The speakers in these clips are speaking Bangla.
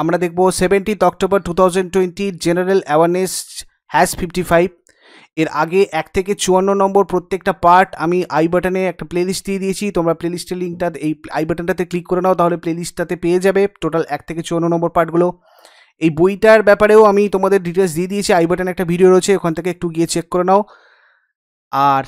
আমরা দেখব seventieth October two thousand twenty general awareness hash fifty five এর আগে এক থেকে চুয়ান্ন নম্বর প্রত্যেকটা পার্ট আমি আই বাটনে একটা প্লেলিস্ট দিয়ে দিয়েছি তোমরা প্লেলিস্টের লিঙ্কটা এই আই বাটনটাতে ক্লিক করে নাও তাহলে প্লেলিস্টটাতে পেয়ে যাবে টোটাল এক থেকে চুয়ান্ন নম্বর পার্টগুলো এই বইটার ব্যাপারেও আমি তোমাদের ডিটেলস দিয়ে দিয়েছি আই বাটনে একটা ভিডিও রয়েছে ওখান থেকে একটু গিয়ে চেক করে নাও আর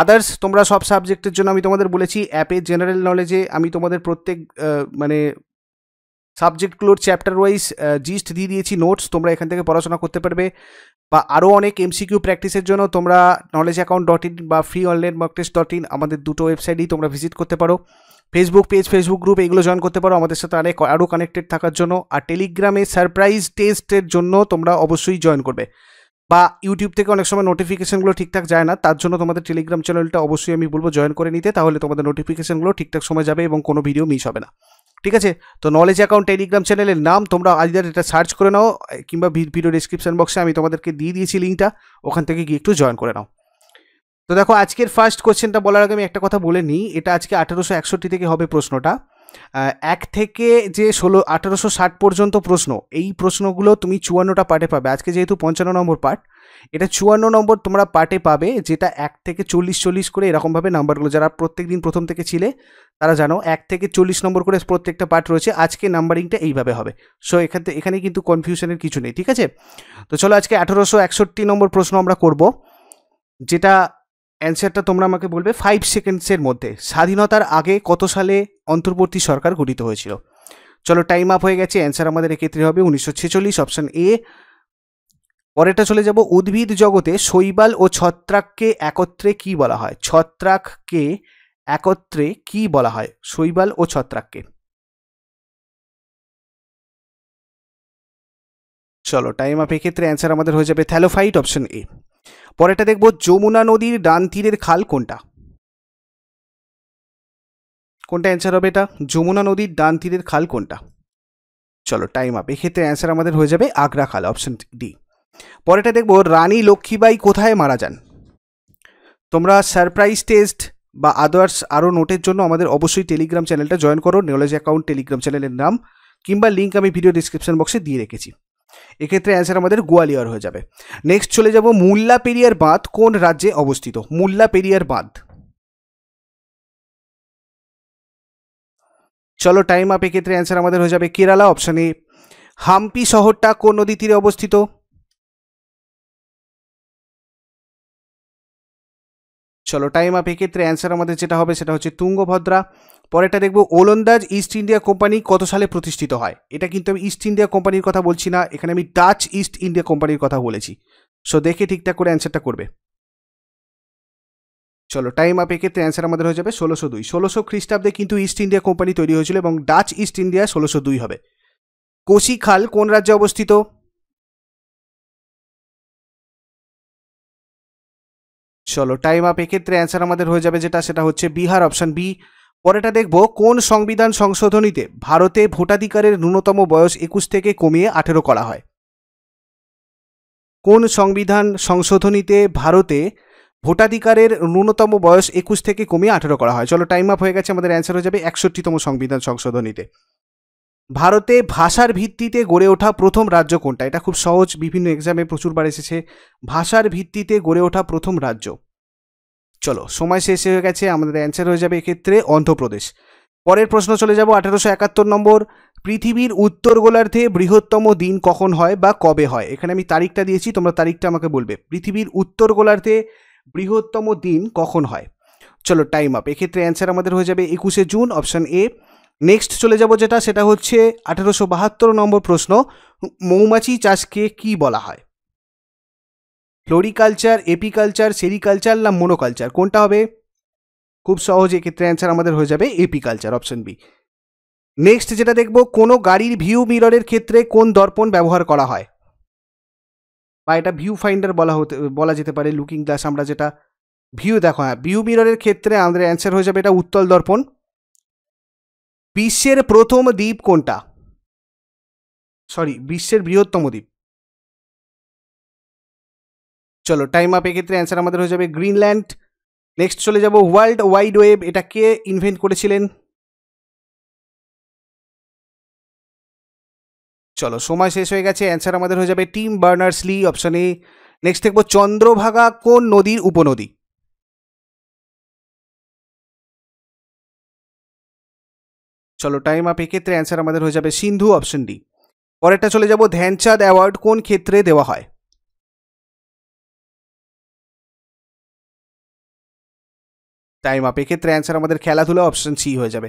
আদার্স তোমরা সব সাবজেক্টের জন্য আমি তোমাদের বলেছি অ্যাপে জেনারেল নলেজে আমি তোমাদের প্রত্যেক মানে সাবজেক্টগুলোর চ্যাপ্টার ওয়াইজ জিস্ট দিয়ে দিয়েছি নোটস তোমরা এখান থেকে পড়াশোনা করতে পারবে বা আরও অনেক এমসিকিউ প্র্যাকটিসের জন্য তোমরা নলেজ অ্যাকাউন্ট ডট ইন বা free online mock test dot in আমাদের দুটো ওয়েবসাইটেই তোমরা ভিজিট করতে পারো ফেসবুক পেজ ফেসবুক গ্রুপ এগুলো জয়েন করতে পারো আমাদের সাথে অনেক আরও কানেক্টেড থাকার জন্য আর টেলিগ্রামে সারপ্রাইজ টেস্টের জন্য তোমরা অবশ্যই জয়েন করবে বা ইউটিউব থেকে অনেক সময় নোটিফিকেশানগুলো ঠিকঠাক যায় না তার জন্য তোমাদের টেলিগ্রাম চ্যানেলটা অবশ্যই আমি বলবো জয়েন করে নিতে তাহলে তোমাদের নোটিফিকেশানগুলো ঠিকঠাক সময় যাবে এবং কোনো ভিডিও মিস হবে না ঠিক আছে তো নলেজ অ্যাকাউন্ট টেলিগ্রাম চ্যানেলের নাম তোমরা আজদার এটা সার্চ করে নাও কিংবা ভিডিও ডিসক্রিপশান বক্সে আমি তোমাদেরকে দিয়ে দিয়েছি লিঙ্কটা ওখান থেকে গিয়ে একটু জয়েন করে নাও তো দেখো আজকের ফার্স্ট কোশ্চেনটা বলার আগে আমি একটা কথা বলে নিই এটা আজকে আঠেরোশো একষট্টি থেকে হবে প্রশ্নটা এক থেকে যে ষোলো আঠেরোশো ষাট পর্যন্ত প্রশ্ন এই প্রশ্নগুলো তুমি চুয়ান্নটা পার্টে পাবে আজকে যেহেতু পঞ্চান্ন নম্বর পার্ট এটা চুয়ান্ন নম্বর তোমরা পার্টে পাবে যেটা এক থেকে চল্লিশ চল্লিশ করে এরকমভাবে নাম্বারগুলো যারা প্রত্যেক দিন প্রথম থেকে ছিলে তারা জানো এক থেকে চল্লিশ নম্বর করে প্রত্যেকটা পার্ট রয়েছে আজকে নাম্বারিংটা এইভাবে হবে সো এখান থেকে এখানে কিন্তু কনফিউশনের কিছু নেই ঠিক আছে তো চলো আজকে আঠেরোশো একষট্টি নম্বর প্রশ্ন আমরা করব যেটা অ্যান্সারটা তোমরা আমাকে বলবে ফাইভ সেকেন্ডসের মধ্যে স্বাধীনতার আগে কত সালে অন্তর্বর্তী সরকার গঠিত হয়েছিল চলো টাইম আপ হয়ে গেছে অ্যান্সার আমাদের এক্ষেত্রে হবে উনিশশো ছেচল্লিশ অপশান এ পরেরটা চলে যাব উদ্ভিদ জগতে শৈবাল ও ছত্রাককে একত্রে কি বলা হয় ছত্রাককে একত্রে কি বলা হয় শৈবাল ও ছত্রাককে চলো টাইম আপ এক্ষেত্রে অ্যান্সার আমাদের হয়ে যাবে থ্যালোফাইট অপশন এ পরেরটা দেখব যমুনা নদীর ডান তীরের খাল কোনটা কোনটা অ্যান্সার হবে এটা যমুনা নদীর ডান তীরের খাল কোনটা চলো টাইম আপ এক্ষেত্রে অ্যান্সার আমাদের হয়ে যাবে আগ্রা খাল অপশন ডি পরেটা দেখবো রানী লক্ষ্মীবাই কোথায় মারা যান তোমরা সারপ্রাইজ টেস্ট বা আদার্স আরও নোটের জন্য আমাদের অবশ্যই টেলিগ্রাম চ্যানেলটা জয়েন করো নলেজ অ্যাকাউন্ট টেলিগ্রাম চ্যানেলের নাম কিংবা লিঙ্ক আমি ভিডিও ডিসক্রিপশন বক্সে দিয়ে রেখেছি এক্ষেত্রে অ্যান্সার আমাদের গোয়ালিয়র হয়ে যাবে নেক্সট চলে যাব মুল্লা পেরিয়ার বাঁধ কোন রাজ্যে অবস্থিত মুল্লা পেরিয়ার বাঁধ চলো টাইম আপ এক্ষেত্রে অ্যান্সার আমাদের হয়ে যাবে কেরালা অপশান এ হাম্পি শহরটা কোন নদী তীরে অবস্থিত চলো টাইম আপ এক্ষেত্রে অ্যান্সার আমাদের যেটা হবে সেটা হচ্ছে তুঙ্গভদ্রা পরেটা দেখবো ওলন্দাজ ইস্ট ইন্ডিয়া কোম্পানি কত সালে প্রতিষ্ঠিত হয় এটা কিন্তু আমি ইস্ট ইন্ডিয়া কোম্পানির কথা বলছি না এখানে আমি ডাচ ইস্ট ইন্ডিয়া কোম্পানির কথা বলেছি সো দেখে ঠিকঠাক করে অ্যান্সারটা করবে চলো টাইম এক্ষেত্রে অ্যান্সার আমাদের হয়ে যাবে ষোলোশো দুই ষোলোশো খ্রিস্টাব্দে কিন্তু ইস্ট ইন্ডিয়া কোম্পানি তৈরি হয়েছিল এবং ডাচ ইস্ট ইন্ডিয়া ষোলোশো দুই হবে কোশিখাল কোন রাজ্যে অবস্থিত চলো টাইম আপ এক্ষেত্রে অ্যান্সার আমাদের হয়ে যাবে যেটা সেটা হচ্ছে বিহার অপশান বি পরেটা দেখব কোন সংবিধান সংশোধনীতে ভারতে ভোটাধিকারের ন্যূনতম বয়স একুশ থেকে কমিয়ে আঠেরো করা হয় কোন সংবিধান সংশোধনীতে ভারতে ভোটাধিকারের ন্যূনতম বয়স একুশ থেকে কমিয়ে আঠেরো করা হয় চলো টাইম আপ হয়ে গেছে আমাদের অ্যান্সার হয়ে যাবে একষট্টিতম সংবিধান সংশোধনীতে ভারতে ভাষার ভিত্তিতে গড়ে ওঠা প্রথম রাজ্য কোনটা এটা খুব সহজ বিভিন্ন এক্সামে প্রচুরবার এসেছে ভাষার ভিত্তিতে গড়ে ওঠা প্রথম রাজ্য চলো সময় শেষ হয়ে গেছে আমাদের অ্যান্সার হয়ে যাবে এক্ষেত্রে অন্ধ্রপ্রদেশ পরের প্রশ্ন চলে যাব আঠেরোশো একাত্তর নম্বর পৃথিবীর উত্তর গোলার্ধে বৃহত্তম দিন কখন হয় বা কবে হয় এখানে আমি তারিখটা দিয়েছি তোমরা তারিখটা আমাকে বলবে পৃথিবীর উত্তর গোলার্ধে বৃহত্তম দিন কখন হয় চলো টাইম আপ এক্ষেত্রে অ্যান্সার আমাদের হয়ে যাবে একুশে জুন অপশান এ নেক্সট চলে যাব যেটা সেটা হচ্ছে আঠেরোশো বাহাত্তর নম্বর প্রশ্ন মৌমাছি চাষকে কি বলা হয় ফ্লোরিকালচার এপিকালচার সেরিকালচার না মোনোকালচার কোনটা হবে খুব সহজ এক্ষেত্রে অ্যান্সার আমাদের হয়ে যাবে এপিকালচার অপশন বি নেক্সট যেটা দেখব কোনো গাড়ির ভিউ মিররের ক্ষেত্রে কোন দর্পণ ব্যবহার করা হয় বা এটা ভিউ ফাইন্ডার বলা হতে বলা যেতে পারে লুকিং গ্লাস আমরা যেটা ভিউ দেখো হ্যাঁ ভিউ মিররের ক্ষেত্রে আমাদের অ্যান্সার হয়ে যাবে এটা উত্তল দর্পণ বিশ্বের প্রথম দ্বীপ কোনটা সরি বিশ্বের বৃহত্তম দ্বীপ চলো টাইম আপ এক্ষেত্রে অ্যান্সার আমাদের হয়ে যাবে গ্রিনল্যান্ড নেক্সট চলে যাব ওয়ার্ল্ড ওয়াইড ওয়েব এটা কে ইনভেন্ট করেছিলেন চলো সময় শেষ হয়ে গেছে অ্যান্সার আমাদের হয়ে যাবে Tim Berners option A next দেখবো চন্দ্রভাগা কোন নদীর উপনদী চলো টাইম আপ এক্ষেত্রে অ্যান্সার আমাদের হয়ে যাবে সিন্ধু অপশন ডি পরেরটা চলে যাব ধ্যানচাঁদ অ্যাওয়ার্ড কোন ক্ষেত্রে দেওয়া হয় টাইম আপ এক্ষেত্রে অ্যান্সার আমাদের খেলাধুলা অপশন সি হয়ে যাবে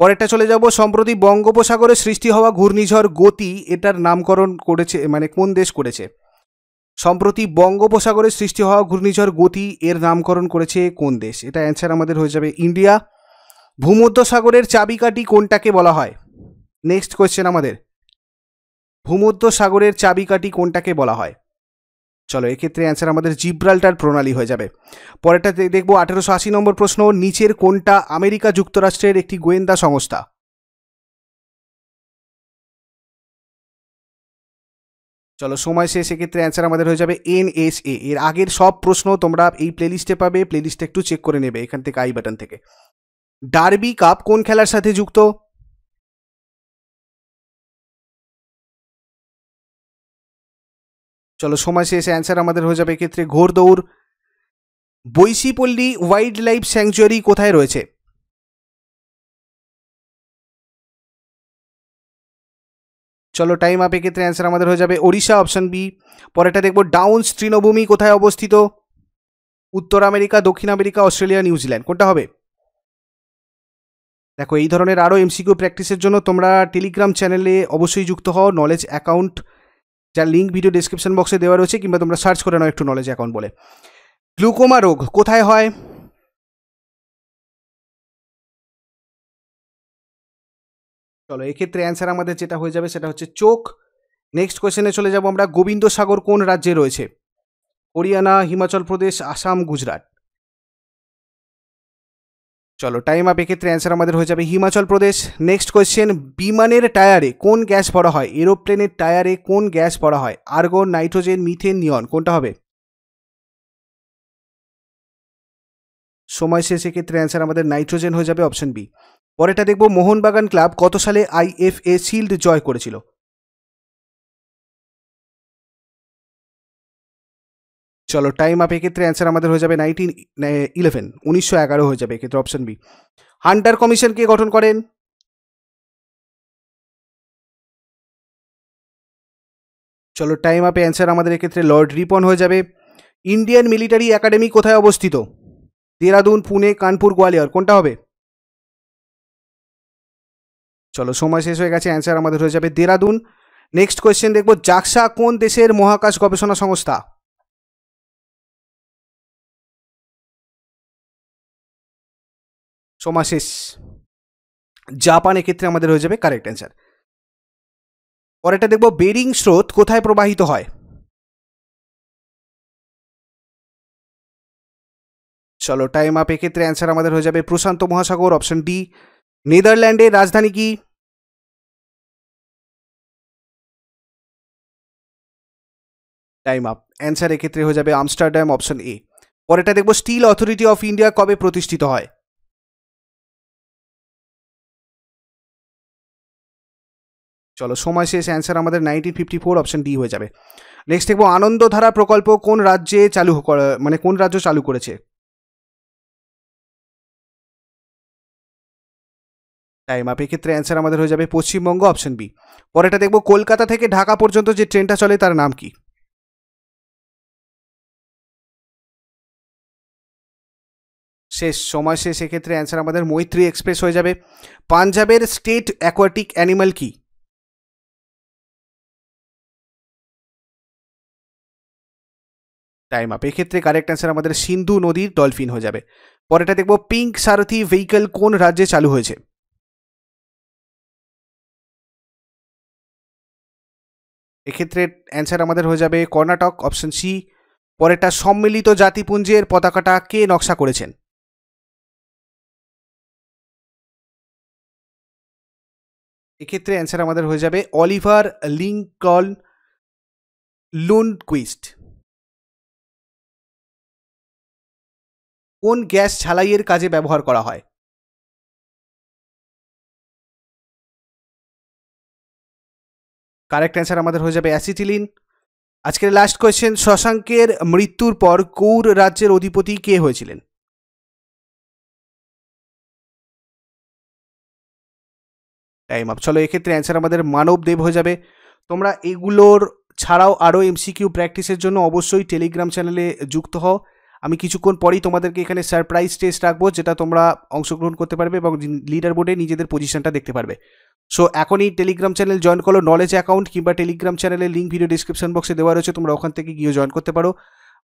পরেরটা চলে যাব সম্প্রতি বঙ্গোপসাগরে সৃষ্টি হওয়া ঘূর্ণিঝড় গতি এটার নামকরণ করেছে মানে কোন দেশ করেছে সম্প্রতি বঙ্গোপসাগরে সৃষ্টি হওয়া ঘূর্ণিঝড় গতি এর নামকরণ করেছে কোন দেশ এটা অ্যান্সার আমাদের হয়ে যাবে ইন্ডিয়া ভূমধ্যসাগরের চাবিকাঠি কোনটাকে বলা হয় নেক্সট কোয়েশ্চেন আমাদের ভূমধ্যসাগরের চাবিকাঠি কোনটাকে বলা হয় চলো এক্ষেত্রে অ্যান্সার আমাদের জিব্রাল্টার প্রণালী হয়ে যাবে পরেরটা দেখবো আঠেরোশো আশি নম্বর প্রশ্ন নিচের কোনটা আমেরিকা যুক্তরাষ্ট্রের একটি গোয়েন্দা সংস্থা চলো সময় শেষ এক্ষেত্রে অ্যান্সার আমাদের হয়ে যাবে এন এস এ এর আগের সব প্রশ্ন তোমরা এই প্লেলিস্টে পাবে প্লেলিস্টে একটু চেক করে নেবে এখান থেকে আই বাটন থেকে ডার্বি কাপ কোন খেলার সাথে যুক্ত চলো সময় শেষে অ্যান্সার আমাদের হয়ে যাবে এক্ষেত্রে ঘোড়দৌড় বৈশিপল্লী ওয়াইল্ড লাইফ স্যাংচুয়ারি কোথায় রয়েছে চলো টাইম আপ এক্ষেত্রে অ্যান্সার আমাদের হয়ে যাবে ওড়িশা অপশন বি পরেটা দেখবো ডাউন্স তৃণভূমি কোথায় অবস্থিত উত্তর আমেরিকা দক্ষিণ আমেরিকা অস্ট্রেলিয়া নিউজিল্যান্ড কোনটা হবে দেখো এই ধরনের আরও এমসিকিউ প্র্যাকটিসের জন্য তোমরা টেলিগ্রাম চ্যানেলে অবশ্যই যুক্ত হও নলেজ অ্যাকাউন্ট যার লিঙ্ক ভিডিও ডিসক্রিপশন বক্সে দেওয়া রয়েছে কিংবা তোমরা সার্চ করে নাও একটু নলেজ অ্যাকাউন্ট বলে গ্লুকোমা রোগ কোথায় হয় চলো এক্ষেত্রে অ্যান্সার আমাদের যেটা হয়ে যাবে সেটা হচ্ছে চোখ নেক্সট কোয়েশনে চলে যাব আমরা গোবিন্দ সাগর কোন রাজ্যে রয়েছে হরিয়ানা হিমাচল প্রদেশ আসাম গুজরাট চলো টাইম আপ এক্ষেত্রে অ্যান্সার আমাদের হয়ে যাবে হিমাচল প্রদেশ নেক্সট কোয়েশ্চেন বিমানের টায়ারে কোন গ্যাস ভরা হয় এরোপ্লেনের টায়ারে কোন গ্যাস ভরা হয় আর্গন নাইট্রোজেন মিথেন নিয়ন কোনটা হবে সময় শেষ এক্ষেত্রে অ্যান্সার আমাদের নাইট্রোজেন হয়ে যাবে অপশন বি পরেটা দেখব মোহনবাগান ক্লাব কত সালে আইএফএ শিল্ড জয় করেছিল চলো টাইম আপ এক্ষেত্রে অ্যান্সার আমাদের হয়ে যাবে নাইনটিন ইলেভেন উনিশশো এগারো হয়ে যাবে এক্ষেত্রে অপশন বি হান্টার কমিশন কে গঠন করেন চলো টাইম আপে অ্যান্সার আমাদের এক্ষেত্রে লর্ড রিপন হয়ে যাবে ইন্ডিয়ান মিলিটারি একাডেমি কোথায় অবস্থিত দেরাদুন পুনে কানপুর গোয়ালিয়র কোনটা হবে চলো সময় শেষ হয়ে গেছে অ্যান্সার আমাদের হয়ে যাবে দেরাদুন নেক্সট কোয়েশ্চেন দেখবো জাকসা কোন দেশের মহাকাশ গবেষণা সংস্থা সমাশেষ জাপান এক্ষেত্রে আমাদের হয়ে যাবে কারেক্ট অ্যান্সার পরেরটা দেখব বেরিং স্রোত কোথায় প্রবাহিত হয় চলো টাইম আপ এক্ষেত্রে অ্যান্সার আমাদের হয়ে যাবে প্রশান্ত মহাসাগর অপশন ডি নেদারল্যান্ডের রাজধানী কি টাইম আপ অ্যান্সার এক্ষেত্রে হয়ে যাবে আমস্টারডাম অপশন এ পরেটা দেখব স্টিল অথরিটি অফ ইন্ডিয়া কবে প্রতিষ্ঠিত হয় চলো সময় শেষ অ্যান্সার আমাদের nineteen fifty four option D হয়ে যাবে নেক্সট দেখবো আনন্দধারা প্রকল্প কোন রাজ্যে চালু মানে কোন রাজ্য চালু করেছে টাইম আপ এক্ষেত্রে অ্যান্সার আমাদের হয়ে যাবে পশ্চিমবঙ্গ অপশন বি পরেটা দেখবো কলকাতা থেকে ঢাকা পর্যন্ত যে ট্রেনটা চলে তার নাম কি শেষ সময় শেষ এক্ষেত্রে অ্যান্সার আমাদের মৈত্রী এক্সপ্রেস হয়ে যাবে পাঞ্জাবের স্টেট অ্যাকোয়াটিক অ্যানিমাল কী টাইম আপ এক্ষেত্রে কারেক্ট অ্যান্সার আমাদের সিন্ধু নদীর ডলফিন হয়ে যাবে পরেটা দেখব পিঙ্ক সারথি ভেহিকল কোন রাজ্যে চালু হয়েছে এক্ষেত্রে অ্যান্সার আমাদের হয়ে যাবে কর্ণাটক অপশন সি পরেরটা সম্মিলিত জাতিপুঞ্জের পতাকাটা কে নকশা করেছেন এক্ষেত্রে অ্যান্সার আমাদের হয়ে যাবে অলিভার লিঙ্কল কুইস্ট কোন গ্যাস ঝালাইয়ের কাজে ব্যবহার করা হয় কারেক্ট অ্যান্সার আমাদের হয়ে যাবে অ্যাসিটিলিন আজকের লাস্ট কোয়েশ্চেন শশাঙ্কের মৃত্যুর পর কৌর রাজ্যের অধিপতি কে হয়েছিলেন টাইম আপ চলো এক্ষেত্রে অ্যান্সার আমাদের মানব দেব হয়ে যাবে তোমরা এগুলোর ছাড়াও আরও এমসিকিউ প্র্যাকটিসের জন্য অবশ্যই টেলিগ্রাম চ্যানেলে যুক্ত হও আমি কিছুক্ষণ পরেই তোমাদেরকে এখানে সারপ্রাইজ টেস্ট রাখবো যেটা তোমরা অংশগ্রহণ করতে পারবে এবং লিডার বোর্ডে নিজেদের পজিশনটা দেখতে পারবে সো এখনই টেলিগ্রাম চ্যানেল জয়েন করো নলেজ অ্যাকাউন্ট কিংবা টেলিগ্রাম চ্যানেলের লিঙ্ক ভিডিও ডিসক্রিপশন বক্সে দেওয়া রয়েছে তোমরা ওখান থেকে গিয়ে জয়েন করতে পারো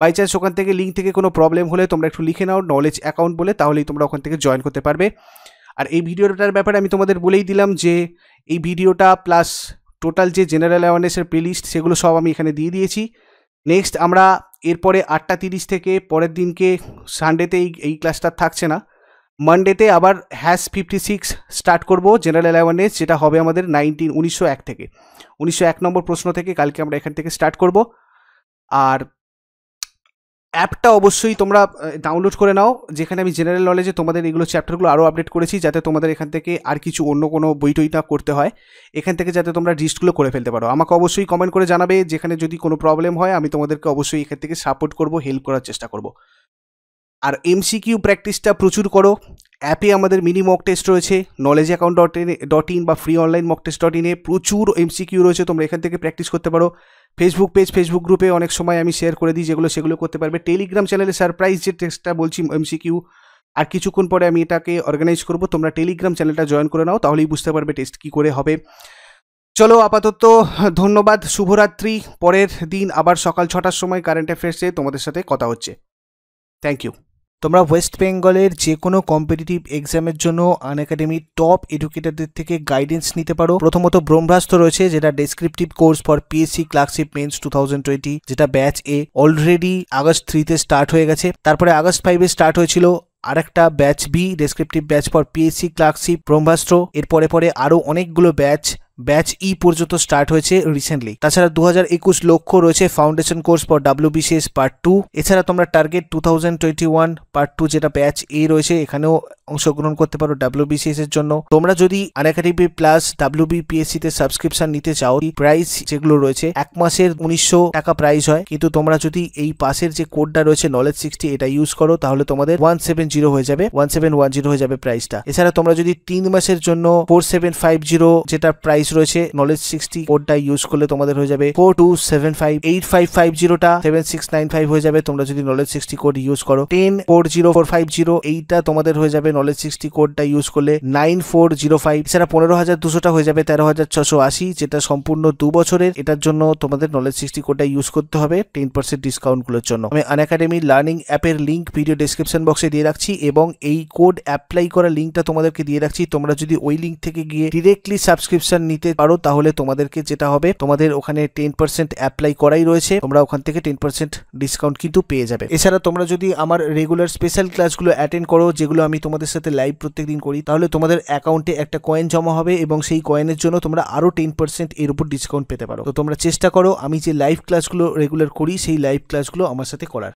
বাই চান্স ওখান থেকে লিঙ্ক থেকে কোনো প্রবলেম হলে তোমরা একটু লিখে নাও নলেজ অ্যাকাউন্ট বলে তাহলেই তোমরা ওখান থেকে জয়েন করতে পারবে আর এই ভিডিওটার ব্যাপারে আমি তোমাদের বলেই দিলাম যে এই ভিডিওটা প্লাস টোটাল যে জেনারেল অ্যাওয়ারনেসের লিস্ট সেগুলো সব আমি এখানে দিয়ে দিয়েছি নেক্সট আমরা এরপরে আটটা তিরিশ থেকে পরের দিনকে সানডেতে এই এই ক্লাসটা থাকছে না মানডেতে আবার হ্যাশ ফিফটি সিক্স স্টার্ট করব জেনারেল অ্যালাওয়ারনেস যেটা হবে আমাদের নাইনটিন উনিশশো এক থেকে উনিশশো এক নম্বর প্রশ্ন থেকে কালকে আমরা এখান থেকে স্টার্ট করব আর অ্যাপটা অবশ্যই তোমরা ডাউনলোড করে নাও যেখানে আমি জেনারেল নলেজে তোমাদের এগুলো চ্যাপ্টারগুলো আরও আপডেট করেছি যাতে তোমাদের এখান থেকে আর কিছু অন্য কোনো বই টই না করতে হয় এখান থেকে যাতে তোমরা ডিস্টগুলো করে ফেলতে পারো আমাকে অবশ্যই কমেন্ট করে জানাবে যেখানে যদি কোনো প্রবলেম হয় আমি তোমাদেরকে অবশ্যই এখান থেকে সাপোর্ট করব হেল্প করার চেষ্টা করবো আর এমসিকিউ প্র্যাকটিসটা প্রচুর করো অ্যাপে আমাদের মিনি মক টেস্ট রয়েছে knowledge account dot in dot in বা free online mock test dot ইনে প্রচুর এমসিকিউ রয়েছে তোমরা এখান থেকে প্র্যাকটিস করতে পারো ফেসবুক পেজ ফেসবুক গ্রুপে অনেক সময় আমি শেয়ার করে দিই যেগুলো সেগুলো করতে পারবে টেলিগ্রাম চ্যানেলে সারপ্রাইজ যে টেস্টটা বলছি এমসিকিউ আর কিছুক্ষণ পরে আমি এটাকে অর্গানাইজ করবো তোমরা টেলিগ্রাম চ্যানেলটা জয়েন করে নাও তাহলেই বুঝতে পারবে টেস্ট কী করে হবে চলো আপাতত ধন্যবাদ শুভরাত্রি পরের দিন আবার সকাল ছটার সময় কারেন্ট অ্যাফেয়ার্সে তোমাদের সাথে কথা হচ্ছে থ্যাংক ইউ তোমরা ওয়েস্ট বেঙ্গলের যে কোনো কম্পিটিটিভ এক্সামের জন্য আন একাডেমির টপ এডুকেটারদের থেকে গাইডেন্স নিতে পারো প্রথমত ব্রহ্মাস্ত্র রয়েছে যেটা descriptive course for PSC clerkship mains two thousand যেটা ব্যাচ এ অলরেডি আগস্ট থ্রিতে স্টার্ট হয়ে গেছে তারপরে আগস্ট ফাইভে স্টার্ট হয়েছিল আরেকটা batch B descriptive batch for PSC clerkship Brahmastra এর পরে পরে আরও অনেকগুলো ব্যাচ ব্যাচ ই পর্যন্ত স্টার্ট হয়েছে রিসেন্টলি তাছাড়া দু লক্ষ্য রয়েছে foundation course for WBCS part two এছাড়া তোমরা টার্গেট টু পার্ট টু যেটা ব্যাচ এ রয়েছে এখানেও অংশগ্রহণ করতে পারো ডাব্লিউবিসিএস এর জন্য তোমরা যদি আনএকাডেমি প্লাস ডাব্লিউবিপিএসসি তে সাবস্ক্রিপশন নিতে চাও প্রাইস যেগুলো রয়েছে এক মাসের উনিশশো টাকা প্রাইস হয় কিন্তু তোমরা যদি এই পাশের যে কোডটা রয়েছে নলেজ সিক্সটি এটা ইউজ করো তাহলে তোমাদের ওয়ান সেভেন জিরো হয়ে যাবে ওয়ান সেভেন ওয়ান জিরো হয়ে যাবে প্রাইসটা এছাড়া তোমরা যদি তিন মাসের জন্য ফোর সেভেন ফাইভ জিরো যেটা প্রাইস রয়েছে নলেজ সিক্সটি কোডটা ইউজ করলে তোমাদের হয়ে যাবে four two seven five eight five five জিরোটা সেভেন সিক্স নাইন ফাইভ হয়ে যাবে তোমরা যদি নলেজ সিক্সটি কোড ইউজ করো ten four zero four five zero এইটা তোমাদের হয়ে যাবে নলেজ সিক্সটি কোডটা ইউজ করলে নাইন ফোর জিরো ফাইভ এছাড়া পনেরো হাজার দুশোটা হয়ে যাবে তেরো হাজার ছশো আশি যেটা সম্পূর্ণ দু বছরের এটার জন্য তোমাদের নলেজ সিক্সটি কোডটা ইউজ করতে হবে টেন পার্সেন্ট ডিসকাউন্টগুলোর জন্য আমি আন একাডেমি লার্নিং অ্যাপের লিঙ্ক ভিডিও ডিসক্রিপশন বক্সে দিয়ে রাখছি এবং এই কোড অ্যাপ্লাই করার লিঙ্কটা তোমাদেরকে দিয়ে রাখছি তোমরা যদি ওই লিঙ্ক থেকে গিয়ে ডিরেক্টলি সাবস্ক্রিপশন নিতে পারো তাহলে তোমাদেরকে যেটা হবে তোমাদের ওখানে টেন পার্সেন্ট অ্যাপ্লাই করাই রয়েছে তোমরা ওখান থেকে টেন পার্সেন্ট ডিসকাউন্ট কিন্তু পেয়ে যাবে এছাড়া তোমরা যদি আমার রেগুলার স্পেশাল ক্লাসগুলো অ্যাটেন্ড করো যেগুলো আমি তোমাদের তোমাদের সাথে লাইভ প্রত্যেকদিন করি তাহলে তোমাদের অ্যাকাউন্টে একটা কয়েন জমা হবে এবং সেই কয়েনের জন্য তোমরা আরও টেন পার্সেন্ট এর উপর ডিসকাউন্ট পেতে পারো তো তোমরা চেষ্টা করো আমি যে লাইভ ক্লাসগুলো রেগুলার করি সেই লাইভ ক্লাসগুলো আমার সাথে করার